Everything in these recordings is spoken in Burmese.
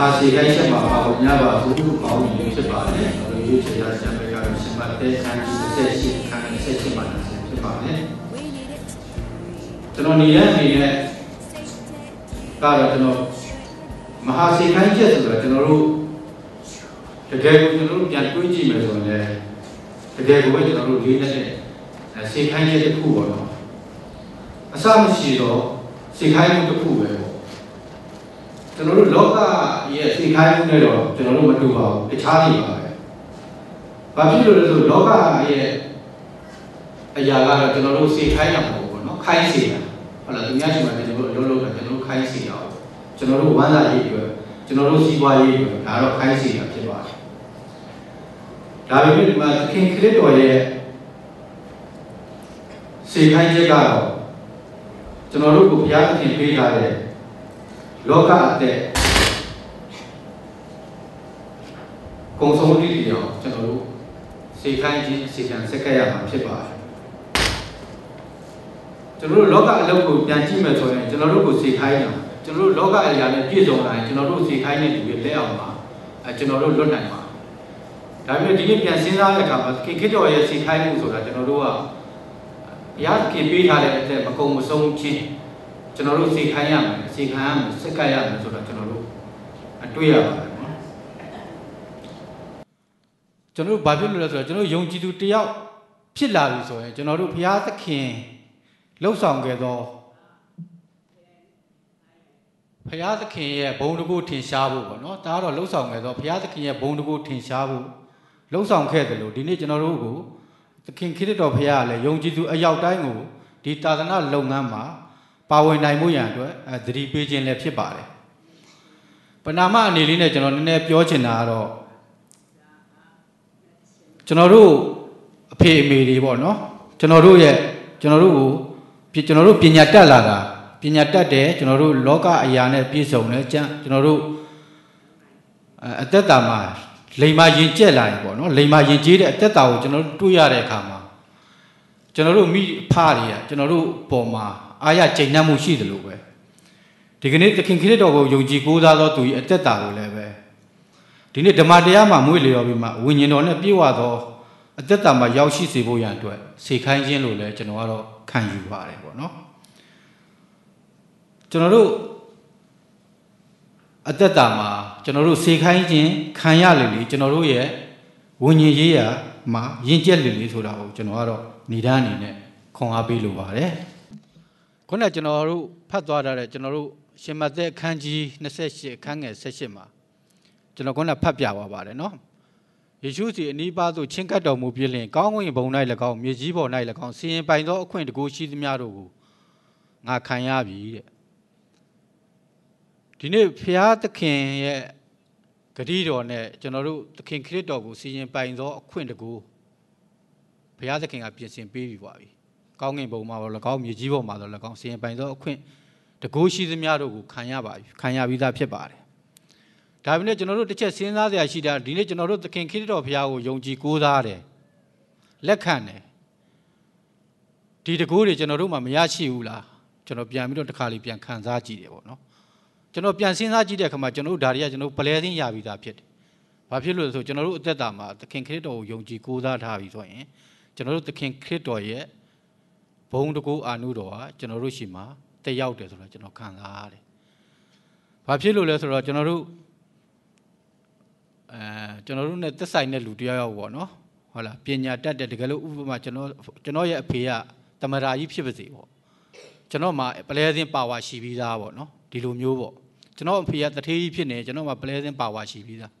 ဟာရှိခိုင်းချက်မှာပါဖို့များပါဘူးပေါင်းနေဖြစ်ပါတယ်ဘယ်လိုချေရဆက်မဲ့ကတော့ရှင်မတဲ့ခံဆက်ရှိခံဆက်ရှိမှဖြစ်ပါတယ်ကျွန်တော်နေတဲ့အနေနဲ့ကတော့ကျွန်တော်မဟာရှိခိုင်းချက်ဆိုတော့ကျွန်တော်တို့တကယ်ကိုကျွန်တော်တို့ပြန်တွေးကြည့်မယ်ဆိုရင်လည်းတကယ်ကိုပဲကျွန်တော်တို့လေးနဲ့ရှိခိုင်းချက်တစ်ခုပေါ့နော်အစမရှိတော့ရှိခိုင်းမှုတစ်ခုပဲပေါ့ကျွန်တော်တို့လောကရဲ့သိခိုင်းမှုနဲ့တော့ကျွန်တော်တို့မတူပါဘူးတခြားနေပါပဲဘာဖြစ်လို့လဲဆိုလောကရဲ့အရာကတော့ကျွန်တော်တို့သိခိုင်းရမှာပေါ့နော်ခိုင်းစေတာဟုတ်လားသူများရှိမှလည်းကျွန်တော်တို့အလုပ်လုပ်တာကျွန်တော်တို့ခိုင်းစေရအောင်ကျွန်တော်တို့ဝမ်းသာရေးအတွက်ကျွန်တော်တို့စီးပွားရေးအတွက်ဒါတော့ခိုင်းစေတာဖြစ်ပါတယ်ဒါပေမဲ့ဒီမှာသခင်ခရစ်တော်ရဲ့စေခိုင်းချက်ကတော့ကျွန်တော်တို့ကိုဘုရားသခင်ပေးထားတဲ့လောကအသက်ကုံဆုံးတိတိရောကျွန်တော်တို့စေခိုင်းခြင်းစေချံစက်ကရမှာဖြစ်ပါတယ်ကျွန်တော်တို့လောကအလုပ်ကိုပြန်ကြည့်မယ်ဆိုရင်ကျွန်တော်တို့ကိုစေခိုင်းတာကျွန်တော်တို့လောကအရာနဲ့ပြည့်စုံလာရင်ကျွန်တော်တို့စေခိုင်းတဲ့လူတွေလက်အောင်ပါအဲကျွန်တော်တို့လွတ်နိုင်ပါဒါပေမဲ့ဒီနေ့ပြန်စဉ်းစားတဲ့အခါမှာခေခေကျော်ရဲ့စေခိုင်းမှုဆိုတာကျွန်တော်တို့ကဘုရားခင်ပေးထားတဲ့အထက်မကုံမဆုံးခြင်းကျွန်တော်တို့စေခိုင်းရမယ်စေခိုင်းရမယ်စက်ကရမယ်ဆိုတာကျွန်တော်တို့အတွေ့ရပါတယ်ကျွန်တော်တို့ဘာဖြစ်လို့လဲဆိုတော့ကျွန်တော်ယုံကြည်သူတယောက်ဖြစ်လာပြီဆိုရင်ကျွန်တော်တို့ဘုရားသခင်လှုပ်ဆောင်ခဲ့သောဘုရားသခင်ရဲ့ဘုံတကုထင်ရှားဖို့ပေါ့နော်ဒါကတော့လှုပ်ဆောင်ခဲ့သောဘုရားသခင်ရဲ့ဘုံတကုထင်ရှားဖို့လှုပ်ဆောင်ခဲ့တယ်လို့ဒီနေ့ကျွန်တော်တို့ကိုသခင်ခရစ်တော်ဘုရားကလည်းယုံကြည်သူအယောက်တိုင်းကိုဒီသာသနာလုပ်ငန်းမှာ ပါဝင်နိုင်မှုရန်အတွက်သတိပေးခြင်းလည်းဖြစ်ပါတယ်ပဏာမအနေနဲ့ကျွန်တော်နည်းနည်းပြောချင်တာကတော့ကျွန်တော်တို့အဖေအမေတွေပေါ့နော်ကျွန်တော်တို့ရဲ့ကျွန်တော်တို့ကိုကျွန်တော်တို့ပညာတတ်လာတာပညာတတ်တယ်ကျွန်တော်တို့လောကအရာနဲ့ပြည့်စုံတယ်ကျန်ကျွန်တော်တို့အသက်တာမှာလိမ္မာယဉ်ကျက်လာရင်ပေါ့နော်လိမ္မာယဉ်ကျေးတဲ့အသက်တာကိုကျွန်တော်တို့တွေ့ရတဲ့အခါမှာကျွန်တော်တို့မိဖတွေကကျွန်တော်တို့ပုံမှာအာရကျိန်နှံ့မှုရှိတယ်လို့ပဲဒီကနေ့သခင်ခရစ်တော်ကိုယုံကြည်ကိုးစားသောသူ၏အသက်တာကိုလည်းပဲဒီနေ့ဓမ္မတရားမှာမွေ့လျော်ပြီးမှဝိညာဉ်တော်နဲ့ပြည့်ဝသောအသက်တာမှာရောက်ရှိစေဖို့ရန်အတွက်စေခိုင်းခြင်းလို့လည်းကျွန်တော်ကတော့ခံယူပါတယ်ပေါ့နော်ကျွန်တော်တို့အသက်တာမှာကျွန်တော်တို့စေခိုင်းခြင်းခံရလေလေကျွန်တော်တို့ရဲ့ဝิญဉ်ရေးရာမှာယဉ်ကျက်လေလေဆိုတာကိုကျွန်တော်ကတော့ဏ္ဍာအနေနဲ့ခွန်အားပေးလိုပါတယ်ခုနကကျွန်တော်တို့ဖတ်သွားတဲ့ကျွန်တော်တို့ရှင်မသက်အခန်းကြီး28အခန်းငယ်78မှာကျွန်တော်ခုနဖတ်ပြပါပါတယ်နော်ယေရှုစီအနီးပါးသို့ချင်းကပ်တော်မူပြီးလင်ကောင်းကင်ဘုံ၌၎င်းမြေကြီးပေါ်၌၎င်းစီရင်ပိုင်သောအခွင့်တကူရှိသမျှတို့ကိုငါခံရပြီတဲ့ဒီနေ့ဖျားသခင်ရဲ့ဂတိတော်နဲ့ကျွန်တော်တို့သခင်ခရစ်တော်ကိုစီရင်ပိုင်သောအခွင့်တကူဘုရားသခင်ကပြင်ဆင်ပေးပြီးပါပြီ။ကောင်းကင်ဘုံမှာတော့၎င်းမြေကြီးပေါ်မှာတော့၎င်းစီရင်ပိုင်သောအခွင့်တကူရှိသမျှတို့ကိုခံရပါပြီ။ခံရပြီးသားဖြစ်ပါတယ်ဒါပေမဲ့ကျွန်တော်တို့တစ်ချက်စဉ်းစားစရာရှိတာဒီနေ့ကျွန်တော်တို့သခင်ခရစ်တော်ဘုရားကိုယုံကြည်ကိုးစားတယ်လက်ခံတယ်ဒီတကူတွေကျွန်တော်တို့မှမရရှိဘူးလားကျွန်တော်ပြန်ပြီးတော့တစ်ခါလေးပြန်ခံစားကြည့်တယ်ပေါ့နော်ကျွန်တော်ပြန်စဉ်းစားကြည့်တဲ့အခါမှာကျွန်တော်တို့ဒါတွေကကျွန်တော်ပလဲသိရပြီးသားဖြစ်တယ်ဘာဖြစ်လို့လဲဆိုကျွန်တော်တို့အသက်တာမှာသခင်ခရစ်တော်ကိုယုံကြည်ကိုးစားထားပြီဆိုရင်ကျွန်တော်တို့သခင်ခရစ်တော်ရဲ့ဘုံတကူအာနုတော်ဟာကျွန်တော်တို့ရှိမှာတက်ရောက်တယ်ဆိုတော့ကျွန်တော်ခံစားရတယ်ဘာဖြစ်လို့လဲဆိုတော့ကျွန်တော်တို့အဲကျွန်တော်တို့ ਨੇ သက်ဆိုင်တဲ့လူတယောက်ယောက်ပေါ့နော်ဟုတ်လားပညာတတ်တဲ့တကယ်လို့ဥပမာကျွန်တော်ကျွန်တော်ရဲ့အဖေကတမရာကြီးဖြစ်ပါစေပေါ့ကျွန်တော်မှာပလဲစင်းပါဝါရှိပြီးသားပေါ့နော်ဒီလိုမျိုးပေါ့ကျွန်တော်အဖေကတထေးကြီးဖြစ်နေကျွန်တော်မှာပလဲစင်းပါဝါရှိပြီးသား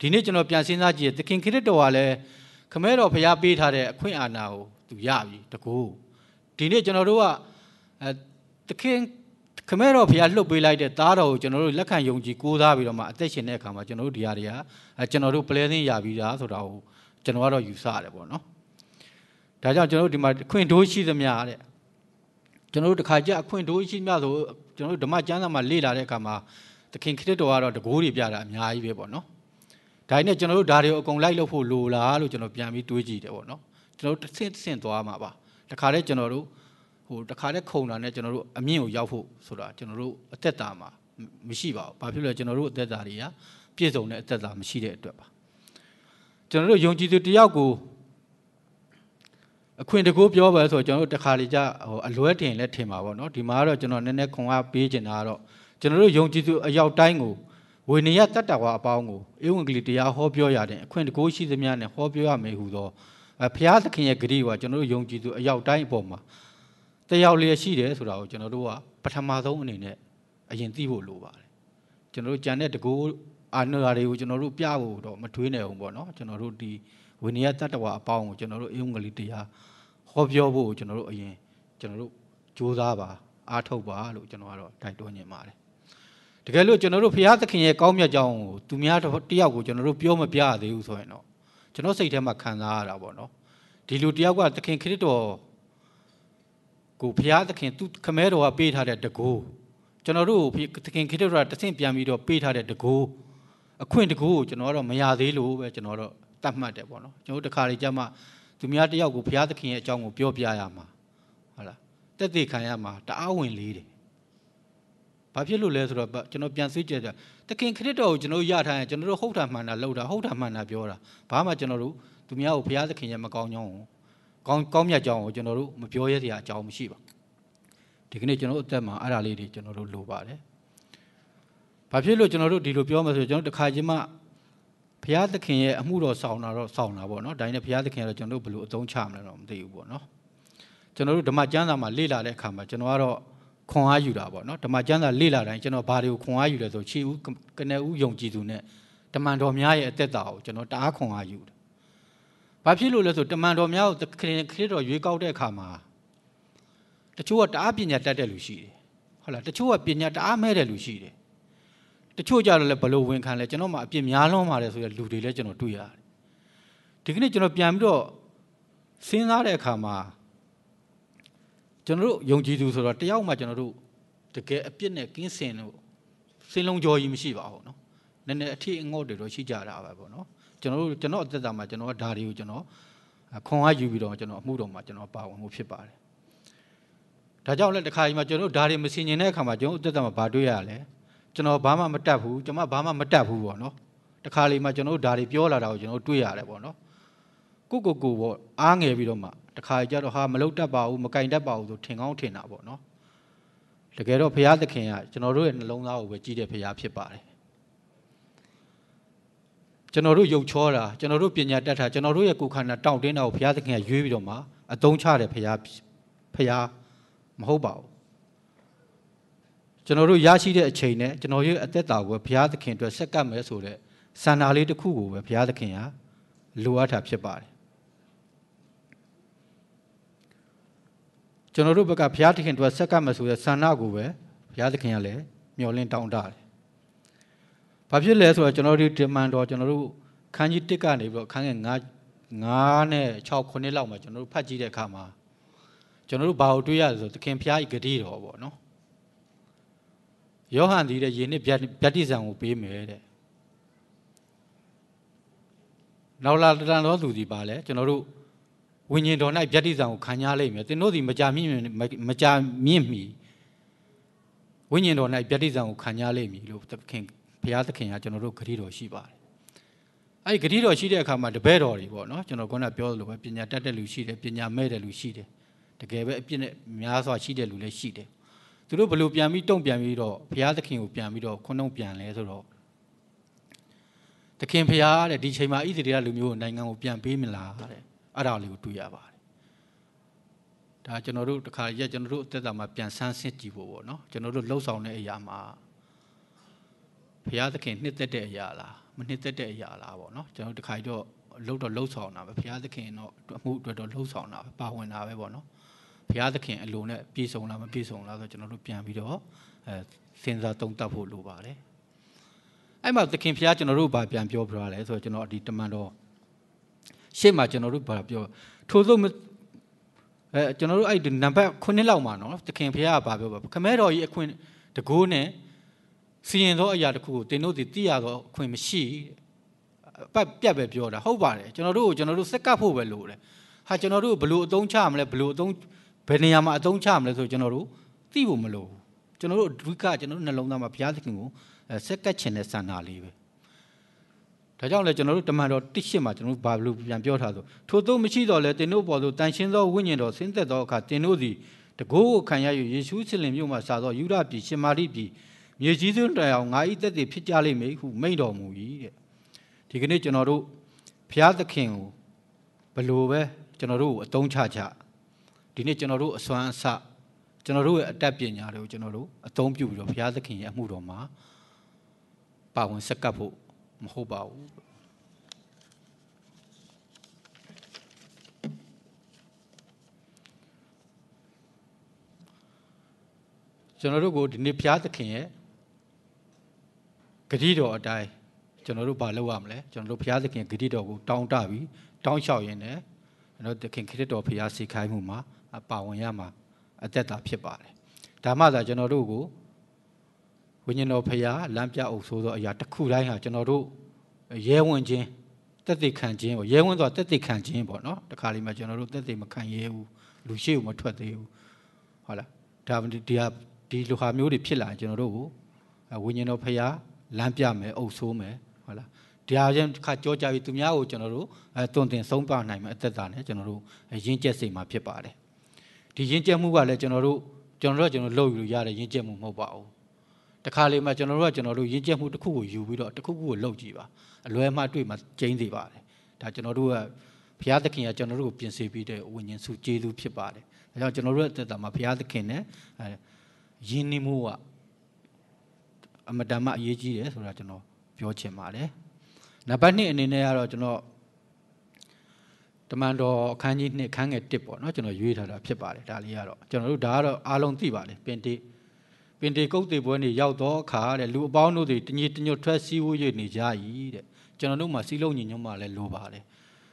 ဒီနေ့ကျွန်တော်ပြန်စဉ်းစားကြည့်သခင်ခရစ်တော်ကလည်းခမဲတော်ဖျားပေးထားတဲ့အခွင့်အာဏာကိုသူရပြီတကူဒီနေ့ကျွန်တော်တို့ကအဲသခင်ခမဲတော်ဖျားလှုပ်ပေးလိုက်တဲ့သားတော်ကိုကျွန်တော်တို့လက်ခံယုံကြည်ကိုးစားပြီးတော့မှအသက်ရှင်တဲ့အခါမှာကျွန်တော်တို့ဒီဟာတွေကကျွန်တော်တို့ပလဲသင်းရပြီးသားဆိုတာကိုကျွန်တော်ကတော့ယူဆရတယ်ပေါ့နော်ဒါကြောင့်ကျွန်တော်တို့ဒီမှာခွင့်တိုးရှိသမျှတဲ့ကျွန်တော်တို့တစ်ခါကြအခွင့်တိုးရှိသမျှဆိုကျွန်တော်တို့ဓမ္မကျမ်းစာမှာလေ့လာတဲ့အခါမှာသခင်ခရစ်တော်ကတော့တကိုးတွေပြတာအများကြီးပဲပေါ့နော်ဒါနဲ့ကျွန်တော်တို့ဒါတွေကိုအကုန်လိုက်လို့ဖို့လိုလားလို့ကျွန်တော်ပြန်ပြီးတွေးကြည့်တယ်ပေါ့နော်ကျွန်တော်တို့တစ်ဆင့်တစ်ဆင့်သွားမှာပါတခါတည်းကျွန်တော်တို့ဟိုတခါတည်းခုံတာနဲ့ကျွန်တော်တို့အမြင့်ကိုရောက်ဖို့ဆိုတာကျွန်တော်တို့အသက်တာမှာမရှိပါဘူး။ဘာဖြစ်လဲကျွန်တော်တို့အသက်တာတွေကပြည့်စုံတဲ့အသက်တာမရှိတဲ့အတွက်ပါ။ကျွန်တော်တို့ယုံကြည်သူတယောက်ကိုအခွင့်တကူပြောပါဆိုတော့ကျွန်တော်တို့တခါလေကြဟိုအလွဲတင်လဲထင်ပါဗောနော်။ဒီမှာတော့ကျွန်တော်နည်းနည်းခွန်အားပေးချင်တာကတော့ကျွန်တော်တို့ယုံကြည်သူအယောက်တိုင်းကိုဝိနည်းတတ္တဝါအပေါင်းကိုဧဝံဂေလိတရားဟောပြောရတဲ့အခွင့်တကူရှိသမျှနဲ့ဟောပြောရမယ်ဟူသောဘုရားသခင်ရဲ့ဂရုကကျွန်တော်တို့ယုံကြည်သူအယောက်တိုင်းအပေါ်မှာတယောက်လျက်ရှိတယ်ဆိုတာကိုကျွန်တော်တို့ကပထမဆုံးအနေနဲ့အရင်သိဖို့လိုပါတယ်ကျွန်တော်တို့ကြံတဲ့တကူအာနရာတွေကိုကျွန်တော်တို့ပြဖို့တော့မထွေးနိုင်အောင်ပေါ့နော်ကျွန်တော်တို့ဒီဝိနည်းတတ္တဝအပေါင်းကိုကျွန်တော်တို့အင်္ဂလိပ်တရားဟောပြောဖို့ကျွန်တော်တို့အရင်ကျွန်တော်တို့စူးစမ်းပါအားထုတ်ပါလို့ကျွန်တော်ကတော့တိုက်တွန်းနေပါတယ်တကယ်လို့ကျွန်တော်တို့ဘုရားသခင်ရဲ့ကောင်းမြတ်ကြောင်းကိုသူများတယောက်ကိုကျွန်တော်တို့ပြောမပြသေးဘူးဆိုရင်တော့ကျွန်တော်စိတ်ထဲမှာခံစားရတာပေါ့နော်ဒီလူတယောက်ကသခင်ခရစ်တော်ကိုဘုရားသခင်သူခမဲတော်ကပေးထားတဲ့တကူကျွန်တော်တို့ကိုသခင်ခရစ်တော်ကတဆင့်ပြန်ပြီးတော့ပေးထားတဲ့တကူအခွင့်တကူကိုကျွန်တော်ကတော့မရသေးလို့ပဲကျွန်တော်တော့တတ်မှတ်တယ်ပေါ့နော်ကျွန်တော်တို့တစ်ခါလေကြမှသူများတယောက်ကိုဘုရားသခင်ရဲ့အကြောင်းကိုပြောပြရမှာဟုတ်လားတက်သေးခံရမှာတအားဝင်လေးတယ်ဘာဖြစ်လို့လဲဆိုတော့ကျွန်တော်ပြန်စိတ်ကြတယ်သခင်ခရစ်တော်ကိုကျွန်တော်ရထားရင်ကျွန်တော်တို့ဟုတ်တာမှန်တာလောက်တာဟုတ်တာမှန်တာပြောတာဘာမှကျွန်တော်တို့သူများကိုဘုရားသခင်ရဲ့မကောင်းကြောင်းကိုကောင်းကောင်းမြတ်ကြောင်းကိုကျွန်တော်တို့မပြောရတဲ့အကြောင်းမရှိပါဒီကနေ့ကျွန်တော်တို့အသက်မှာအဲ့ဒါလေးတွေကျွန်တော်တို့လိုပါတယ်ဘာဖြစ်လို့ကျွန်တော်တို့ဒီလိုပြောမှာဆိုကျွန်တော်တို့တစ်ခါချင်းမှဘုရားသခင်ရဲ့အမှုတော်ဆောင်တာတော့ဆောင်တာပေါ့နော်ဒါနဲ့ဘုရားသခင်ကတော့ကျွန်တော်တို့ဘယ်လိုအသုံးချမလဲတော့မသိဘူးပေါ့နော်ကျွန်တော်တို့ဓမ္မကျမ်းစာမှာလေ့လာတဲ့အခါမှာကျွန်တော်ကတော့ခွန်အားယူတာပေါ့နော်ဓမ္မကျမ်းစာလေ့လာတိုင်းကျွန်တော်ဘာတွေကိုခွန်အားယူလဲဆိုချီဦးကနေဦးယုံကြည်သူနဲ့ဓမ္မတော်များရဲ့အသက်တာကိုကျွန်တော်တအားခွန်အားယူတယ်ဘာဖြစ်လို့လဲဆိုတမန်တော်များကိုခရစ်တော်ရွေးကောက်တဲ့အခါမှာတချို့ကတအားပညာတတ်တဲ့လူရှိတယ်ဟုတ်လားတချို့ကပညာတအားမဲ့တဲ့လူရှိတယ်တချို့ကြတော့လည်းဘလို့ဝန်ခံလဲကျွန်တော်မှအပြစ်များလွန်ပါတယ်ဆိုရလူတွေလည်းကျွန်တော်တွေ့ရတယ်ဒီကနေ့ကျွန်တော်ပြန်ပြီးတော့စဉ်းစားတဲ့အခါမှာကျွန်တော်တို့ယုံကြည်သူဆိုတော့တယောက်မှကျွန်တော်တို့တကယ်အပြစ်နဲ့ကင်းစင်လို့စင်လုံးကြော်ကြီးမရှိပါဘူးเนาะနည်းနည်းအထီးအငေါ့တွေတော့ရှိကြတာပဲပေါ့เนาะကျွန်တော်တို့ကျွန်တော်အသက်တာမှာကျွန်တော်ကဒါတွေကိုကျွန်တော်ခွန်အားယူပြီးတော့ကျွန်တော်အမှုတော်မှာကျွန်တော်ပါဝင်မှုဖြစ်ပါတယ်။ဒါကြောင့်လည်းတစ်ခါကြီးမှာကျွန်တော်တို့ဒါတွေမဆင်ခြင်တဲ့အခါမှာကျွန်တော်အသက်တာမှာဘာတွေ့ရလဲ။ကျွန်တော်ဘာမှမတတ်ဘူးကျွန်မဘာမှမတတ်ဘူးပေါ့နော်။တစ်ခါလေးမှာကျွန်တော်တို့ဒါတွေပြောလာတာကိုကျွန်တော်တွေ့ရတယ်ပေါ့နော်။ကိုကိုကိုပေါ့အားငယ်ပြီးတော့မှတစ်ခါကြတော့ဟာမလောက်တတ်ပါဘူးမကင်တတ်ပါဘူးဆိုထင်ကောင်းထင်တာပေါ့နော်။တကယ်တော့ဘုရားသခင်ကကျွန်တော်တို့ရဲ့နှလုံးသားကိုပဲကြည့်တဲ့ဘုရားဖြစ်ပါတယ်။ကျွန်တော်တို့ယုတ်ချောတာကျွန်တော်တို့ပညာတတ်တာကျွန်တော်တို့ရဲ့ကိုယ်ခန္ဓာတောင့်တင်းတာကိုဘုရားသခင်ကရွေးပြီးတော့မှအသုံးချတယ်ဘုရားဘုရားမဟုတ်ပါဘူးကျွန်တော်တို့ရရှိတဲ့အချိန်နဲ့ကျွန်တော်ရဲ့အသက်တာကိုဘုရားသခင်အတွက်ဆက်ကပ်မယ်ဆိုတဲ့စံနာလေးတစ်ခုကိုပဲဘုရားသခင်ကလိုအပ်တာဖြစ်ပါတယ်ကျွန်တော်တို့ဘက်ကဘုရားသခင်အတွက်ဆက်ကပ်မယ်ဆိုတဲ့စံနာကိုပဲဘုရားသခင်ကလည်းမျှော်လင့်တောင်းတတယ်ဘာဖြစ်လဲဆိုတော့ကျွန်တော်တို့ demand တော့ကျွန်တော်တို့ခန်းကြီးတစ်ကနေပြီးတော့ခန်းငယ်9 9နဲ့6 9လောက်မှာကျွန်တော်တို့ဖတ်ကြည့်တဲ့အခါမှာကျွန်တော်တို့ဘာကိုတွေ့ရလဲဆိုသခင်ဖျားဤဂတိတော်ပေါ့နော်ယောဟန်ဒီတဲ့ယေနစ်ဗျတိဇံကိုပေးမယ်တဲ့နောက်လာတန်တော်သူဒီပါလဲကျွန်တော်တို့ဝိညာဉ်တော်၌ဗျတိဇံကိုခံရလိမ့်မယ်သင်တို့ဒီမကြမြင့်မကြမြင့်မီဝိညာဉ်တော်၌ဗျတိဇံကိုခံရလိမ့်မည်လို့သခင်ဘုရားသခင်ကကျွန်တော်တို့ဂရုတော်ရှိပါတယ်။အဲဒီဂရုတော်ရှိတဲ့အခါမှာတပည့်တော်တွေပေါ့နော်ကျွန်တော်ခုနပြောသလိုပဲပညာတတ်တဲ့လူရှိတယ်ပညာမဲ့တဲ့လူရှိတယ်တကယ်ပဲအပြစ်နဲ့များစွာရှိတဲ့လူလည်းရှိတယ်။သူတို့ဘလို့ပြန်ပြီးတုံ့ပြန်ပြီးတော့ဘုရားသခင်ကိုပြန်ပြီးတော့ခွန်းနှုတ်ပြန်လဲဆိုတော့သခင်ဘုရားတဲ့ဒီချိန်မှာဣသရေလလူမျိုးကိုနိုင်ငံကိုပြန်ပေးမလားတဲ့အဲ့ဒါလေးကိုတွေ့ရပါတယ်ဒါကျွန်တော်တို့တခါရက်ကျွန်တော်တို့အသက်တာမှာပြန်ဆန်းစစ်ကြည့်ဖို့ပေါ့နော်ကျွန်တော်တို့လှုပ်ဆောင်တဲ့အရာမှာဘုရားသခင်နှစ်သက်တဲ့အရာလားမနှစ်သက်တဲ့အရာလားပေါ့နော်ကျွန်တော်တခါတော့လှုပ်တော့လှုပ်ဆောင်တာပဲဘုရားသခင်တော့အမှုအတွက်တော့လှုပ်ဆောင်တာပဲပါဝင်တာပဲပေါ့နော်ဘုရားသခင်အလိုနဲ့ပြည့်စုံလားမပြည့်စုံလားဆိုကျွန်တော်တို့ပြန်ပြီးတော့အဲစဉ်းစားသုံးသပ်ဖို့လိုပါတယ်အဲ့မှာသခင်ဘုရားကျွန်တော်တို့ဘာပြန်ပြောပြရလဲဆိုတော့ကျွန်တော်ဒီတမန်တော်ရှေ့မှာကျွန်တော်တို့ဘာပြောထိုးစုံအဲကျွန်တော်တို့အဲ့ဒီနံပါတ်9လောက်မှာနော်သခင်ဘုရားကဘာပြောပါခမဲတော်ကြီးအခွင့်တကိုးနဲ့စီရင်သောအရာတစ်ခုကိုသင်တို့သည်သိရသောအခွင့်မရှိအပတ်ပြတ်ပဲပြောတာဟုတ်ပါတယ်ကျွန်တော်တို့ကိုကျွန်တော်တို့စက်ကပ်ဖို့ပဲလိုတယ်ဟာကျွန်တော်တို့ဘယ်လိုအသုံးချမလဲဘယ်လိုအသုံးဘယ်နေရာမှာအသုံးချမလဲဆိုကျွန်တော်တို့သိဖို့မလိုဘူးကျွန်တော်တို့အဓိကကျွန်တော်တို့နှလုံးသားမှာဘုရားသခင်ကိုစက်ကပ်ခြင်းနဲ့ဆန္ဒလေးပဲဒါကြောင့်လေကျွန်တော်တို့တမန်တော်တိရှိမှာကျွန်တော်တို့ဘာလို့ပြန်ပြောထားဆိုထို့သောမရှိတော့လဲသင်တို့ပေါ်သို့တန်ရှင်းသောဝိညာဉ်တော်ဆင်းသက်သောအခါသင်တို့သည်တကိုးကိုခံရ၍ယေရှုရှင်လင်မြို့မှာစာသောယူဒပြည်ရှင်မာရိပြည်မြေကြီးစွန်းတိုင်အောင်ငါဤသက်သေဖြစ်ကြလိမ့်မည်ဟုမိန့်တော်မူ၏တဲ့ဒီကနေ့ကျွန်တော်တို့ဘုရားသခင်ကိုဘလို့ပဲကျွန်တော်တို့ကိုအတုံးချချဒီနေ့ကျွန်တော်တို့အစွမ်းအစကျွန်တော်တို့ရဲ့အတတ်ပညာတွေကိုကျွန်တော်တို့ အသုံးပြုပြီးတော့ဘုရားသခင်ရဲ့အမှုတော်မှာပါဝင်ဆက်ကပ်ဖို့မဟုတ်ပါဘူးကျွန်တော်တို့ကိုဒီနေ့ဘုရားသခင်ရဲ့ဂတိတော်အတိုင်းကျွန်တော်တို့ဘာလုပ်ရမလဲကျွန်တော်တို့ဘုရားသခင်ဂတိတော်ကိုတောင်းတပြီးတောင်းလျှောက်ရင်းနဲ့ကျွန်တော်သခင်ခရစ်တော်ဘုရားစေခိုင်းမှုမှာပါဝင်ရမှာအသက်တာဖြစ်ပါတယ်ဒါမှသာကျွန်တော်တို့ကိုဝိညာဉ်တော်ဘုရားလမ်းပြအုပ်ဆိုးသောအရာတစ်ခုတိုင်းဟာကျွန်တော်တို့ရဲဝင်ခြင်းတက်သိခံခြင်းပေါ့ရဲဝင်ဆိုတာတက်သိခံခြင်းပေါ့နော်တခါလေးမှကျွန်တော်တို့တက်သိမခံရဲဘူးလူရှိဘူးမထွက်သေးဘူးဟုတ်လားဒါဒီဟာဒီလူဟာမျိုးတွေဖြစ်လာရင်ကျွန်တော်တို့ကိုဝိညာဉ်တော်ဖရာလမ်းပြမယ်အုပ်ဆိုးမယ်ဟုတ်လားတရားရင်တစ်ခါကြောကြပြီသူများကိုကျွန်တော်တို့အဲတွင်တင်ဆုံးပါနိုင်မယ်အသက်တာနဲ့ကျွန်တော်တို့ရင်းကျက်စိတ်မှာဖြစ်ပါတယ်ဒီရင်းကျက်မှုကလည်းကျွန်တော်တို့ကျွန်တော်တို့ကျွန်တော်လှုပ်ယူလို့ရတဲ့ရင်းကျက်မှုမဟုတ်ပါဘူးတခါလေမှကျွန်တော်တို့ကကျွန်တော်တို့ရင်းကျက်မှုတစ်ခုကိုယူပြီးတော့တစ်ခုခုကိုလှုပ်ကြည့်ပါအလွဲမှတွေ့မှကျင်းစေပါတယ်ဒါကျွန်တော်တို့ကဘုရားသခင်ကကျွန်တော်တို့ကိုပြင်ဆင်ပြီးတဲ့ဝိညာဉ်စုကျေးဇူးဖြစ်ပါတယ်ဒါကြောင့်ကျွန်တော်တို့ရဲ့အသက်တာမှာဘုရားသခင်နဲ့ရင်းနှီးမှုကအမတန်မှအရေးကြီးတယ်ဆိုတာကျွန်တော်ပြောချင်ပါတယ်နံပါတ်1အနေနဲ့ကတော့ကျွန်တော်တမန်တော်အခန်းကြီး2ခန်းငယ်1ပေါ့နော်ကျွန်တော်ရွေးထားတာဖြစ်ပါတယ်ဒါလေးကတော့ကျွန်တော်တို့ဒါကတော့အားလုံးသိပါလေပင်တေပင်တေကုတ်တေပွဲနေရောက်တော့အခါတဲ့လူအပေါင်းတို့တွေတညစ်တညွတ်ထွက်စည်းဝေးရနေကြ၏တဲ့ကျွန်တော်တို့မှာစီးလုံးညီညွတ်မှလည်းလိုပါတယ်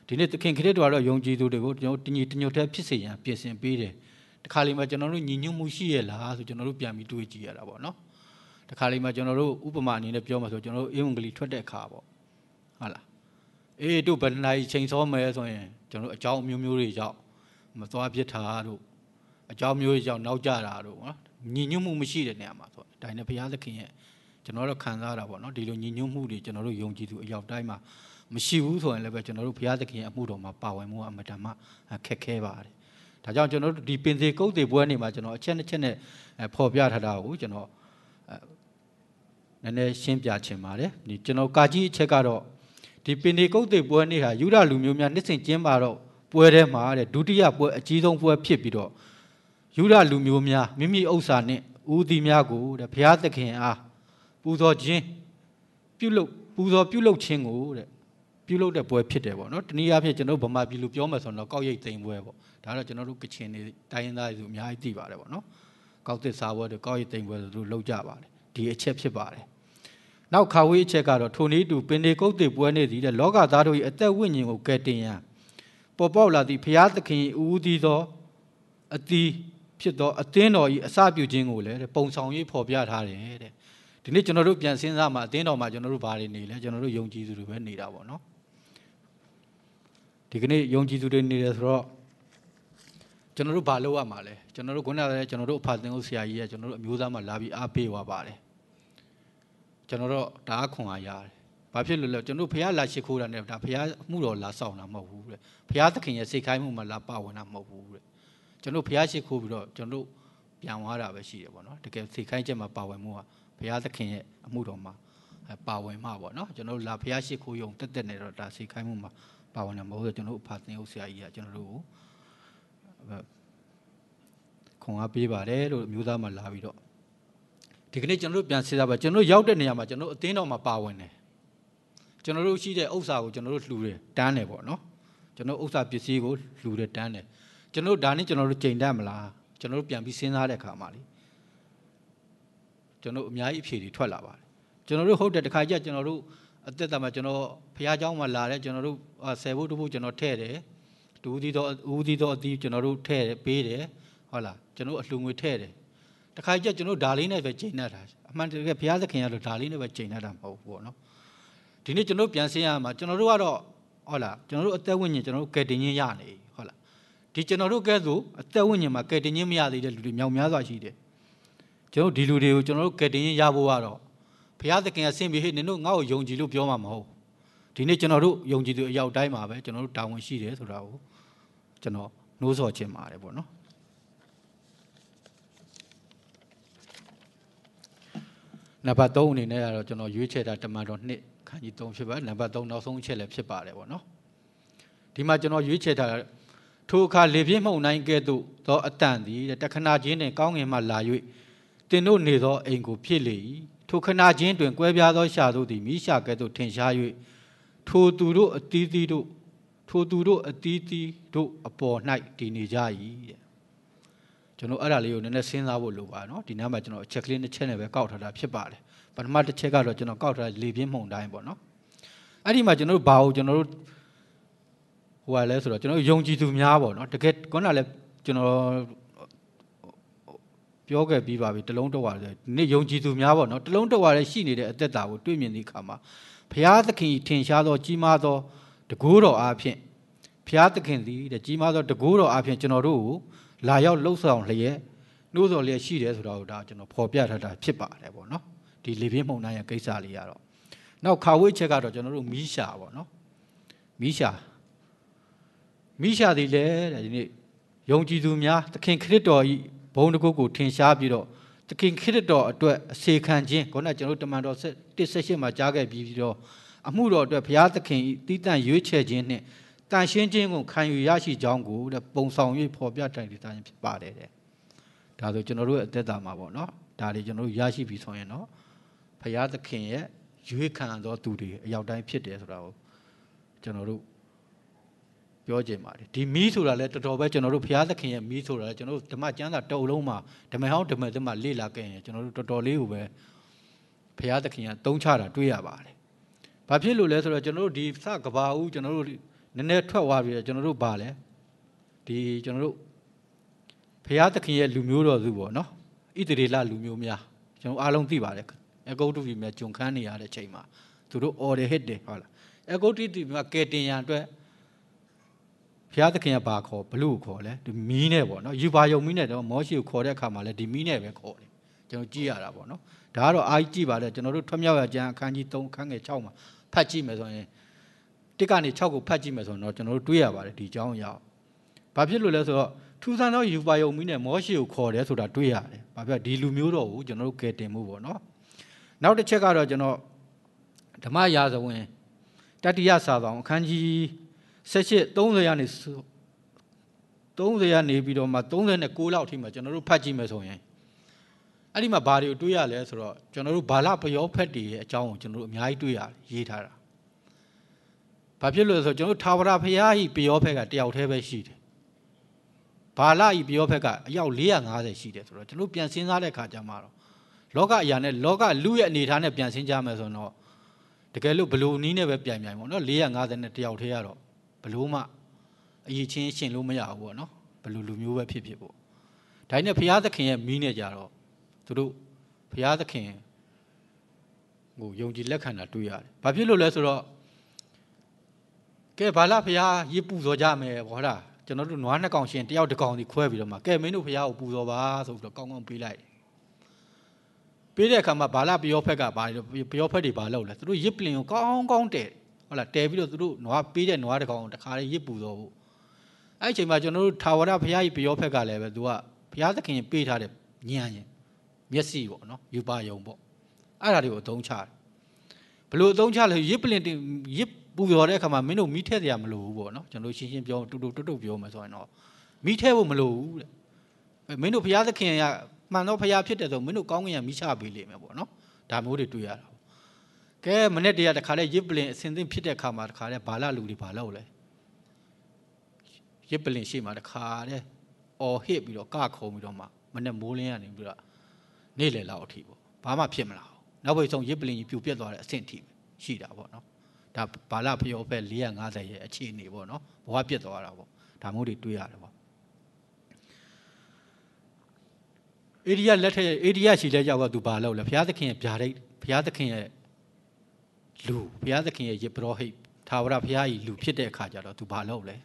ဒီနေ့သခင်ခရစ်တော်ကတော့ယုံကြည်သူတွေကိုကျွန်တော်တညစ်တညွတ်ထွက်ဖြစ်စေရန်ပြင်ဆင်ပေးတယ်တခါလေမှာကျွန်တော်တို့ညီညွတ်မှုရှိရလားဆိုကျွန်တော်တို့ပြန်ပြီးတွေးကြည့်ရတာပေါ့နော်တခါလေးမှကျွန်တော်တို့ဥပမာအနေနဲ့ပြောမှာဆိုကျွန်တော်တို့အင်္ဂလိပ်ထွက်တဲ့အခါပေါ့ဟုတ်လားအေးတို့ဘယ်နှာချိန်စောမယ်ဆိုရင်ကျွန်တော်တို့အကြောင်းအမျိုးမျိုးတွေကြောင့်မသွားပြစ်တာတို့အကြောင်းမျိုးတွေကြောင့်နောက်ကျတာတို့နော်ညီညွတ်မှုမရှိတဲ့နေရာမှာဆိုဒါနဲ့ဘုရားသခင်ရဲ့ကျွန်တော်တို့ခံစားတာပေါ့နော်ဒီလိုညီညွတ်မှုတွေကျွန်တော်တို့ယုံကြည်သူအရောက်တိုင်းမှာမရှိဘူးဆိုရင်လည်းပဲကျွန်တော်တို့ဘုရားသခင်ရဲ့အမှုတော်မှာပါဝင်မှုအမတန်မှခက်ခဲပါတယ်ဒါကြောင့်ကျွန်တော်တို့ဒီပင်စေကုတ်သေးပွဲနေမှာကျွန်တော်အချက်နှစ်ချက်နဲ့ဖော်ပြထားတာကိုကျွန်တော်နည်းနည်းရှင်းပြချင်ပါတယ်ဒီကျွန်တော်ကာကြီးအချက်ကတော့ဒီပင်ဒီကုတ်တေပွဲနေ့ဟာယူရလူမျိုးများနှစ်စဉ်ကျင်းပါတော့ပွဲထဲမှာတဲ့ဒုတိယပွဲအကြီးဆုံးပွဲဖြစ်ပြီးတော့ယူရလူမျိုးများမိမိဥစ္စာနဲ့ဦးသည်များကိုတဲ့ဘုရားသခင်အားပူဇော်ခြင်းပြုလုပ်ပူဇော်ပြုလုပ်ခြင်းကိုတဲ့ပြုလုပ်တဲ့ပွဲဖြစ်တယ်ပေါ့နော်တနည်းအားဖြင့်ကျွန်တော်ဗမာပြည်လူပြောမှဆိုတော့ကောက်ရိတ်သိမ်းပွဲပေါ့ဒါတော့ကျွန်တော်တို့ကချင်နေတိုင်းရင်းသားတွေဆိုအများကြီးသိပါတယ်ပေါ့နော်ကောက်သစ်စားပွဲတွေကောက်ရိတ်သိမ်းပွဲတွေသူတို့လုပ်ကြပါတယ်ဒီအချက်ဖြစ်ပါတယ်။နောက်ခါဝေးအချက်ကတော့ထိုနည်းတူပင်နေကုတ်တေပွဲနေသည်တဲ့လောကသားတို့၏အသက်ဝိညာဉ်ကိုကယ်တင်ရန်ပေါ်ပေါက်လာသည့်ဘုရားသခင်၏ဦးသီးသောအတီးဖြစ်သောအသင်းတော်၏အစပြုခြင်းကိုလည်းပုံဆောင်ရေးဖော်ပြထားတယ်တဲ့။ဒီနေ့ကျွန်တော်တို့ပြန်စဉ်းစားမှအသင်းတော်မှာကျွန်တော်တို့ဘာတွေနေလဲကျွန်တော်တို့ယုံကြည်သူတွေပဲနေတာပေါ့နော်။ဒီကနေ့ယုံကြည်သူတွေနေတယ်ဆိုတော့ကျွန်တော်တို့ဘာလုပ်ရမှာလဲကျွန်တော်တို့ခုနကလည်းကျွန်တော်တို့အဖသင်ဦးဆရာကြီးကကျွန်တော်တို့အမျိုးသားမှလာပြီးအားပေးသွားပါတယ်ကျွန်တော်တို့ဒါအခွန်အားရတယ်ဘာဖြစ်လို့လဲကျွန်တော်ဖះလာရှိခိုးတာနဲ့ဒါဖះမှုတော်လာဆောင်တာမဟုတ်ဘူးတဲ့ဖះသခင်ရဲ့စိတ်ခိုင်းမှုမှလာပါဝင်တာမဟုတ်ဘူးတဲ့ကျွန်တော်ဖះရှိခိုးပြီးတော့ကျွန်တော်ပြန်သွားတာပဲရှိတယ်ပေါ့နော်တကယ်စိတ်ခိုင်းချက်မှာပါဝင်မှုကဖះသခင်ရဲ့အမှုတော်မှာပါဝင်မှာပေါ့နော်ကျွန်တော်လာဖះရှိခိုးရုံတက်တက်နေတော့ဒါစိတ်ခိုင်းမှုမှာပါဝင်တာမဟုတ်ဘူးကျွန်တော်အဖသင်ဟုတ်ဆရာကြီးကကျွန်တော်တို့ကိုခွန်အားပေးပါတယ်လို့မျိုးသားမှလာပြီးတော့ဒီကနေ့ကျွန်တော်တို့ပြန်စဉ်းစားပါကျွန်တော်တို့ရောက်တဲ့နေရာမှာကျွန်တော်တို့အသင်းတော်မှာပါဝင်တယ်ကျွန်တော်တို့ရှိတဲ့ဥစ္စာကိုကျွန်တော်တို့လှူတယ်တန်းတယ်ပေါ့နော်ကျွန်တော်ဥစ္စာပစ္စည်းကိုလှူတယ်တန်းတယ်ကျွန်တော်တို့ဒါနဲ့ကျွန်တော်တို့ချိန်တတ်မလားကျွန်တော်တို့ပြန်ပြီးစဉ်းစားတဲ့အခါမှာလေကျွန်တော်အများကြီးအဖြေတွေထွက်လာပါတယ်ကျွန်တော်တို့ဟုတ်တယ်တခါကျကျွန်တော်တို့အသက်တာမှာကျွန်တော်ဖះเจ้าမှာလာတဲ့ကျွန်တော်တို့ဆယ်ဖို့တဖို့ကျွန်တော်ထဲ့တယ်တူသီးသောဦးသီးသောအသီးကျွန်တော်တို့ထည့်ပေးတယ်ဟုတ်လားကျွန်တော်အလှငွေထည့်တယ်တခါကျကျွန်တော်ဒါလေးနဲ့ပဲချိန်နှက်တာအမှန်တကယ်ဘုရားသခင်ကတော့ဒါလေးနဲ့ပဲချိန်နှက်တာမဟုတ်ဘူးပေါ့နော်ဒီနေ့ကျွန်တော်ပြန်ဆင်းရမှာကျွန်တော်တို့ကတော့ဟုတ်လားကျွန်တော်တို့အသက်ဝိညာဉ်ကျွန်တော်တို့ကယ်တင်ခြင်းရနေဟုတ်လားဒီကျွန်တော်တို့ကဲဆိုအသက်ဝိညာဉ်မှာကယ်တင်ခြင်းမရသေးတဲ့လူတွေမြောက်များစွာရှိတယ်ကျွန်တော်ဒီလူတွေကိုကျွန်တော်တို့ကယ်တင်ခြင်းရဖို့ကတော့ဘုရားသခင်ကဆင့်ပြီးဟေ့နင်တို့ငါ့ကိုယုံကြည်လို့ပြောမှာမဟုတ်ဒီနေ့ကျွန်တော်တို့ယုံကြည်သူအယောက်တိုင်းမှာပဲကျွန်တော်တို့တာဝန်ရှိတယ်ဆိုတာကိုကျွန်တော်နှိုးဆော်ခြင်းပါတယ်ပေါ့နော်နံပါတ်3အနေနဲ့ကတော့ကျွန်တော်ရွေးချယ်တာတမန်တော်နှစ်ခန်းကြီး3ဖြစ်ပါတယ်နံပါတ်3နောက်ဆုံးချက်လည်းဖြစ်ပါတယ်ပေါ့နော်ဒီမှာကျွန်တော်ရွေးချယ်တာထိုအခါလေပြင်းမှုန်တိုင်းကဲ့သို့သောအတန်သည်တခဏချင်းတွင်ကောင်းငင်မှလာ၍တင်တို့နေသောအိမ်ကိုဖြစ်လေ၏ထိုခဏချင်းတွင် ကွဲပြားသောရှာတို့သည်မိရှာကဲ့သို့ထင်ရှား၍ထိုသူတို့အသီးသီးတို့ထိုသူတို့အတီးတီးတို့အပေါ်၌တည်နေကြ၏တဲ့ကျွန်တော်အဲ့ဒါလေးကိုနည်းနည်းစဉ်းစားဖို့လိုပါနော်ဒီနားမှာကျွန်တော်အချက်ကလေးတစ်ချက်နဲ့ပဲကောက်ထားတာဖြစ်ပါတယ်ပထမတစ်ချက်ကတော့ကျွန်တော်ကောက်ထားလေပြင်းမှုန်တိုင်းပေါ့နော်အဲ့ဒီမှာကျွန်တော်တို့ဘာကိုကျွန်တော်တို့ဟိုကလဲဆိုတော့ကျွန်တော်ယုံကြည်သူများပေါ့နော်တကယ်ကောနလည်းကျွန်တော်ပြောခဲ့ပြီးပါပြီတလုံးတော့ရတယ်ဒီနေ့ယုံကြည်သူများပေါ့နော်တလုံးတော့ရတဲ့ရှိနေတဲ့အသက်တာကိုတွေ့မြင်တဲ့အခါမှာဘုရားသခင်ထင်ရှားသောကြီးမားသောတကူတော်အားဖြင့်ဘုရားသခင်သည်တဲ့ကြီးမားသောတကူတော်အားဖြင့်ကျွန်တော်တို့ကိုလာရောက်လှုပ်ဆောင်လျက်နှိုးဆော်လျက်ရှိတယ်ဆိုတော့ဒါကျွန်တော်ဖော်ပြထားတာဖြစ်ပါတယ်ပေါ့နော်ဒီလေပြင်းမှုန်တိုင်းရဲ့ကိစ္စလေးကတော့နောက်ခါဝေးချက်ကတော့ကျွန်တော်တို့မီးရှာပေါ့နော်မီးရှာမီးရှာသည်လေတဲ့ဒီနေ့ယုံကြည်သူများသခင်ခရစ်တော်ဤဘုံတကုတ်ကိုထင်ရှားပြီးတော့သခင်ခရစ်တော်အတွက်အစေခံခြင်းခေါင်းကကျွန်တော်တို့တမန်တော်၁၈မှာကြားခဲ့ပြီးပြီးတော့အမှုတော်အတွက်ဘုရားသခင်တည်တံ့ရွေးချယ်ခြင်းနှင့်တန်ရှင်းခြင်းကိုခံယူရရှိကြောင်းကိုတဲ့ပုံဆောင်၍ဖော်ပြတိုင်တည်တာခြင်းဖြစ်ပါတယ်တဲ့ဒါဆိုကျွန်တော်တို့အသက်တာမှာပေါ့နော်ဒါလေးကျွန်တော်တို့ရရှိပြီဆိုရင်တော့ဘုရားသခင်ရဲ့ရွေးခံသောသူတွေအရောက်တိုင်းဖြစ်တယ်ဆိုတာကိုကျွန်တော်တို့ပြောကြင်ပါတယ်ဒီမီးဆိုတာလည်းတော်တော်ပဲကျွန်တော်တို့ဘုရားသခင်ရဲ့မီးဆိုတာလည်းကျွန်တော်တို့ဓမ္မကျမ်းစာတုပ်လုံးမှာဓမ္မဟောင်းဓမ္မသစ်မှာလေ့လာခဲ့ရင်ကျွန်တော်တို့တော်တော်လေးကိုပဲဘုရားသခင်ကတုံးချတာတွေ့ရပါတယ်ဘာဖြစ်လို့လဲဆိုတော့ကျွန်တော်တို့ဒီစကဘာဦးကျွန်တော်တို့နည်းနည်းထွက်သွားပြီကျွန်တော်တို့ဗာလဲဒီကျွန်တော်တို့ဘုရားသခင်ရဲ့လူမျိုးတော်စုပေါ့နော်ဣတရေလလူမျိုးများကျွန်တော်အားလုံးသိပါတယ်အကုတ်တုပြည်များဂျုံခန်းနေရတဲ့ချိန်မှာသူတို့အော်တယ်ဟစ်တယ်ဟုတ်လားအကုတ်တုပြည်မှာကဲတင်ရန်အတွက်ဘုရားသခင်ကဘာခေါ်ဘလို့ခေါ်လဲဒီမီးနဲ့ပေါ့နော်ယူပါယုံမီးနဲ့တော့မောရှိကိုခေါ်တဲ့အခါမှာလဲဒီမီးနဲ့ပဲခေါ်တယ်ကျွန်တော်ကြည့်ရတာပေါ့နော်ဒါကတော့အားကြီးကြည့်ပါလေကျွန်တော်တို့ထွတ်မြောက်ရကြံအခန်းကြီး3အခန်းငယ်6မှာဖတ်ကြည့်မယ်ဆိုရင်တစ်ကနေ6ကိုဖတ်ကြည့်မယ်ဆိုတော့ကျွန်တော်တို့တွေးရပါတယ်ဒီအကြောင်းအရာ။ဘာဖြစ်လို့လဲဆိုတော့ထူဆန်းသောယူပါယုံမီးနဲ့မောရှိကိုခေါ်တယ်ဆိုတာတွေးရတယ်။ဘာဖြစ်ဒီလူမျိုးတော်ကိုကျွန်တော်တို့ကယ်တင်မှုပေါ့နော်။နောက်တစ်ချက်ကတော့ကျွန်တော်ဓမ္မရာဇဝင် တတိယစာဆောင်အခန်းကြီး78 30ကနေ30ကနေပြီးတော့မှ36လောက်ထိမှကျွန်တော်တို့ဖတ်ကြည့်မယ်ဆိုရင်အဲ့ဒီမှာဘာတွေကိုတွေ့ရလဲဆိုတော့ကျွန်တော်တို့ဘာလပယောဖက်တွေရဲ့အကြောင်းကိုကျွန်တော်တို့အများကြီးတွေ့ရရေးထားတာဘာဖြစ်လို့လဲဆိုတော့ကျွန်တော်တို့ထာဝရဘုရားဤပယောဖက်ကတယောက်တည်းပဲရှိတယ်ဘာလဤပယောဖက်ကအယောက်450ရှိတယ်ဆိုတော့ကျွန်တော်ပြန်စဉ်းစားတဲ့အခါကျမှတော့လောကအရာနဲ့လောကလူရဲ့အနေထားနဲ့ပြန်စဉ်းစားမယ်ဆိုတော့တကယ်လို့ဘလို့နီးနဲ့ပဲပြန်ပြန်ပေါ့နော်450နဲ့တယောက်တည်းရတော့ဘလို့မှအရေးချင်းရှင်လို့မရဘူးပေါ့နော်ဘလို့လူမျိုးပဲဖြစ်ဖြစ်ပေါ့ဒါနဲ့ဘုရားသခင်ရဲ့မီးနဲ့ကြတော့သူတို့ဘုရားသခင်ကိုယုံကြည်လက်ခံတာတွေ့ရတယ်။ဘာဖြစ်လို့လဲဆိုတော့ကဲဘာလာဘုရားရစ်ပူဇော်ကြမယ်ဗောလားကျွန်တော်တို့နွားနှစ်ကောင်ရှင်တယောက်တစ်ကောင်စီခွဲပြီးတော့မှကဲမင်းတို့ဘုရားကိုပူဇော်ပါဆိုပြီးတော့ကောင်းကောင်းပေးလိုက်ပေးတဲ့အခါမှာဘာလာပျောဖက်ကဘာလို့ပျောဖက်တွေဘာလုပ်လဲသူတို့ရစ်ပလင်ကိုကောင်းကောင်းတဲဟုတ်လားတဲပြီးတော့သူတို့နွားပေးတဲ့နွားတစ်ကောင်ကိုတခါလေးရစ်ပူဇော်ဖို့အဲ့ဒီအချိန်မှာကျွန်တော်တို့ထာဝရဘုရားကြီးပျောဖက်ကလည်းပဲသူကဘုရားသခင်ပေးထားတဲ့ညံရင်မျက်စိပေါ့နော်ယူပါယုံပေါ့အဲ့ဒါတွေကိုအသုံးချတယ်ဘလို့အသုံးချလဲရစ်ပလင်ရစ်ပူရော်တဲ့အခါမှာမင်းတို့မိထဲစရာမလိုဘူးပေါ့နော်ကျွန်တော်ရှင်းရှင်းပြောတူတူတွတ်တွတ်ပြောမှာဆိုရင်တော့မိထဲဖို့မလိုဘူးတဲ့မင်းတို့ဘုရားသခင်ကမှန်တော့ဘုရားဖြစ်တယ်ဆိုမင်းတို့ကောင်းကင်ကမိချပေးလိမ့်မယ်ပေါ့နော်ဒါမျိုးတွေတွေ့ရတာကဲမနေ့တည်းကတခါလဲရစ်ပလင်အစင်သင်ဖြစ်တဲ့အခါမှာတခါလဲဘာလလူတွေဘာလောက်လဲရစ်ပလင်ရှိမှတခါလဲအော်ဟစ်ပြီးတော့ကခုံပြီးတော့မှမနေ့မိုးလင်းရနေပြီးတော့နေ့လယ်လောက်အထိပေါ့ဘာမှဖြစ်မလာဘူးနောက်ပိတ်ဆုံးရစ်ပလင်ကြီးပြူပြက်သွားတဲ့အဆင့်ထိရှိတာပေါ့နော်ဒါဘာလဖျော်ဖက်450ရဲ့အခြေအနေပေါ့နော်ဘဝပြက်သွားတာပေါ့ဒါမျိုးတွေတွေးရတယ်ပေါ့အေဒီယာလက်ထက်အေဒီယာရှိလက်ရောက်တော့သူဘာလုပ်လဲဘုရားသခင်ရဲ့ဗျာဒိတ်ဘုရားသခင်ရဲ့လူဘုရားသခင်ရဲ့ယေဘရောဟိတ်သာဝရဘုရားကြီးလူ ဖြစ်တဲ့အခါကျတော့သူဘာလုပ်လဲ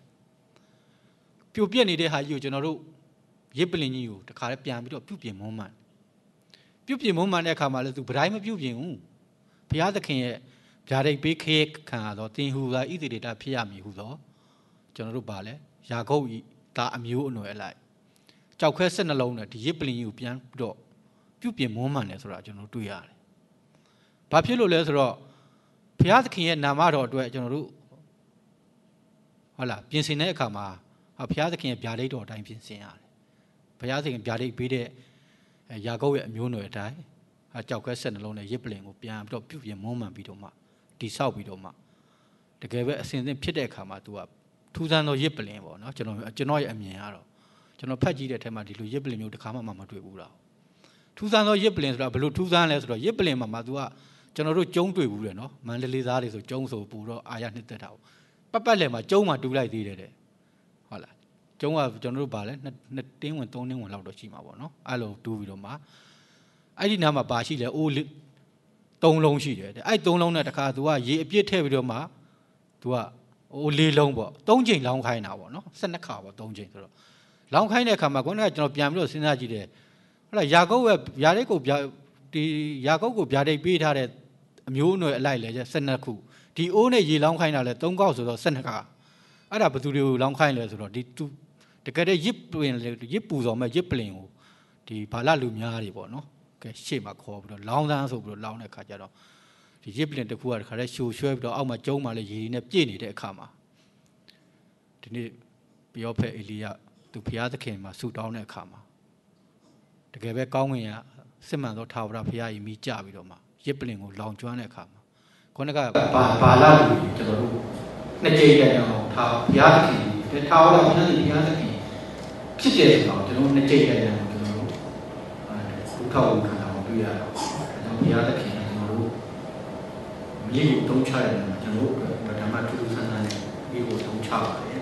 ပြိုပြက်နေတဲ့ဟာကြီးကိုကျွန်တော်တို့ရစ်ပလင်ကြီးကိုတခါတည်းပြန်ပြီးတော့ပြုပြင်မွမ်းမံတယ်ပြုတ်ပြင်မွမ်းမှန်တဲ့အခါမှာလည်းသူဗတိုင်းမပြုတ်ပြင်ဘူးဘုရားသခင်ရဲ့ဗျာဒိတ်ပေးခေခံရတော့တင်ဟူသာဣတိတေတာဖြစ်ရမည်ဟုသောကျွန်တော်တို့ပါလဲယာကုပ်ဤဒါအမျိုးအနွယ်လိုက်ကြောက်ခဲစစ်နှလုံးနဲ့ဒီရစ်ပလင်ကြီးကိုပြန်ပြီးတော့ပြုတ်ပြင်မွမ်းမှန်တယ်ဆိုတာကျွန်တော်တွေ့ရတယ်။ဘာဖြစ်လို့လဲဆိုတော့ဘုရားသခင်ရဲ့နာမတော်အတွက်ကျွန်တော်တို့ဟုတ်လားပြင်ဆင်တဲ့အခါမှာဘုရားသခင်ရဲ့ဗျာဒိတ်တော်အတိုင်းပြင်ဆင်ရတယ်။ဘုရားသခင်ဗျာဒိတ်ပေးတဲ့ရာကုတ်ရဲ့အမျိုးအနွယ်အတိုင်းအကြောက်ခဲဆက်နှလုံးနဲ့ရစ်ပလင်ကိုပြန်ပြီးတော့ပြုပြင်မွမ်းမံပြီးတော့မှတိဆောက်ပြီးတော့မှတကယ်ပဲအစဉ်စဉ်ဖြစ်တဲ့အခါမှာ तू ကထူးဆန်းသောရစ်ပလင်ပေါ့နော်ကျွန်တော်ကျွန်တော်ရဲ့အမြင်ကတော့ကျွန်တော်ဖတ်ကြည့်တဲ့အထက်မှာဒီလိုရစ်ပလင်မျိုးတစ်ခါမှမတွေ့ဘူးတော့ထူးဆန်းသောရစ်ပလင်ဆိုတာဘယ်လိုထူးဆန်းလဲဆိုတော့ရစ်ပလင်မှာမှ तू ကကျွန်တော်တို့ကျုံးတွေ့ဘူးတယ်နော်မန္တလေးသားတွေဆိုကျုံးဆိုပူတော့အာရနှစ်သက်တာပေါ့ပတ်ပတ်လည်မှာကျုံးမှာတူလိုက်သေးတယ်တဲ့ကျုံးကကျွန်တော်တို့ဗာလဲနှစ်တင်းဝင်သုံးတင်းဝင်လောက်တော့ရှိမှာပေါ့နော်အဲ့လိုတူးပြီးတော့မှအဲ့ဒီနားမှာပါရှိလဲအိုးသုံးလုံးရှိတယ်အဲ့သုံးလုံးနဲ့တခါသူကရေအပြစ်ထည့်ပြီးတော့မှသူကအိုးလေးလုံးပေါ့သုံးချိန်လောင်းခိုင်းတာပေါ့နော်၁၂ခါပေါ့သုံးချိန်ဆိုတော့လောင်းခိုင်းတဲ့အခါမှာခုနကကျွန်တော်ပြန်ပြီးတော့စဉ်းစားကြည့်တယ်ဟုတ်လားယာကုပ်ရဲ့ယာရိတ်ကိုဗျာဒီယာကုပ်ကိုဗျာဒိတ်ပေးထားတဲ့အမျိုးအနွယ်အလိုက်လဲ၁၂ခုဒီအိုးနဲ့ရေလောင်းခိုင်းတာလဲ၃កောက်ဆိုတော့၁၂ခါအဲ့ဒါဘယ်သူတွေကိုလောင်းခိုင်းလဲဆိုတော့ဒီတကယ်တည်းရစ်ပလင်ရစ်ပူဆောင်မဲ့ရစ်ပလင်ကိုဒီဘာလလူများတွေပေါ့နော်ကဲရှေ့မှာခေါ်ပြီးတော့လောင်းသန်းဆိုပြီးတော့လောင်းတဲ့ခါကျတော့ဒီရစ်ပလင်တစ်ခုကတခါတည်းရှို့ရွှဲပြီးတော့အောက်မှာကျုံးမှလည်းရေနဲ့ပြည့်နေတဲ့အခါမှာဒီနေ့ပြောဖက်အေလိယသူဘုရားသခင်မှာဆူတောင်းတဲ့အခါမှာတကယ်ပဲကောင်းကင်ကစစ်မှန်သောထာဝရဘုရားကြီးမိကြပြီးတော့မှရစ်ပလင်ကိုလောင်ကျွမ်းတဲ့အခါမှာခေါင်းကဘာဘာလာလူကျွန်တော်တို့နှစ်ကြိမ်တည်းအောင်ထားဘုရားသခင်တဲ့ထာဝရဘုရားသခင်ဖြစ်တယ်ဆိုတော့ကျွန်တော်နှစ်ကြိမ်ရတယ်ကျွန်တော်တို့အခုထောက်ခံတာကိုတွေ့ရတော့ကျွန်တော်ဘုရားသခင်ကျွန်တော်တို့မြေကိုတုံးချရတယ်ကျွန်တော်တို့ဓမ္မထူးထူးဆန်းဆန်းနဲ့မြေကိုတုံးချပါတယ်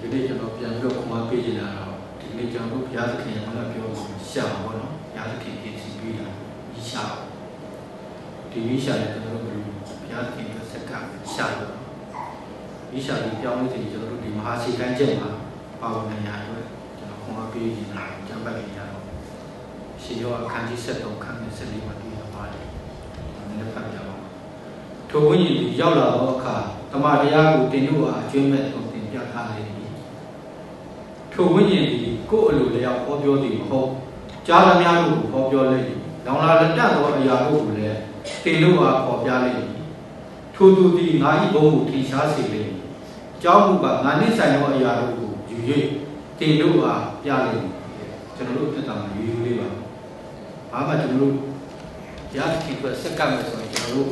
ဒီနေ့ကျွန်တော်ပြန်ပြီးတော့ခွန်အားပေးနေတာတော့ဒီနေ့ကျွန်တော်တို့ဘုရားသခင်ကပြောရှာပါတော့ဘုရားသခင်ပြင်ဆင်ပေးတာဤရှာဒီဤရှာလည်းကျွန်တော်တို့ဘုရားသခင်ရဲ့စက္ကရှာတော့ဤရှာဒီပြောင်းလို့ရှိရင်ကျွန်တော်တို့ဒီမဟာစီကံချက်မှာပါဝင်နိုင်ရတော့ခွန်အားပေးနေတာကျမ်းပတ်လိုက်ရတော့ရှေးရောအခန်းကြီး73ခန်း74မှာတွေ့ရပါတယ်။နည်းနည်းဖတ်ကြပါဦး။ထိုဝိညာဉ်သည်ရောက်လာသောအခါတမန်တရားကိုတင်တို့အားအကျွမ်းမဲ့ကုန်တင်ပြထားလေ၏။ထိုဝိညာဉ်သည်ကိုယ်အလိုလျောက်ဟောပြောသည်မဟုတ်ကြားသမျှတို့ကိုဟောပြောလေ၏။လောင်လာလက်တတ်သောအရာတို့ကိုလည်းတင်တို့အားဟောပြလေ၏။ထိုသူသည်ငါ၏ဘုံကိုထင်ရှားစေလေ၏။ကြောင်းမူပါငါနှင့်ဆိုင်သောအရာတို့ကိုယူ၍တင်တို့အားရလိမ့်မယ်ကျွန်တော်တို့တက်တာမရွေးရွေးလေးပါဘာမှကျွန်တော်တို့ရသခင်အတွက်စက္ကန့်မယ်ဆိုရင်ကျွန်တော်တို့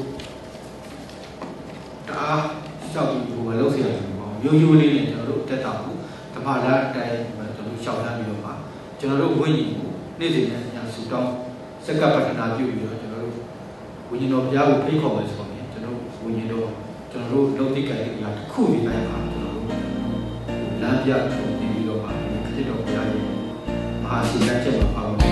တအားရှောက်ပြီးဘဝလုံးစီရမှာပေါ့ရိုးရိုးလေးနဲ့ကျွန်တော်တို့တက်တာကိုဓမ္မလားအတိုင်းကျွန်တော်တို့ရှောက်ရပြီးတော့ပါကျွန်တော်တို့ဝိညာဉ်ကိုနေ့စဉ်နဲ့ညာဆူတောင်းစက္ကပတ္တနာပြုပြီးတော့ကျွန်တော်တို့ဝိညာဉ်တော်ဘုရားကိုဖိတ်ခေါ်မယ်ဆိုရင်ကျွန်တော်ဝိညာဉ်တော်ကျွန်တော်တို့လောကိကရဲ့အရာတစ်ခုပြီးတိုင်းပါကျွန်တော်တို့လမ်းပြဖို့啊，谢谢啊！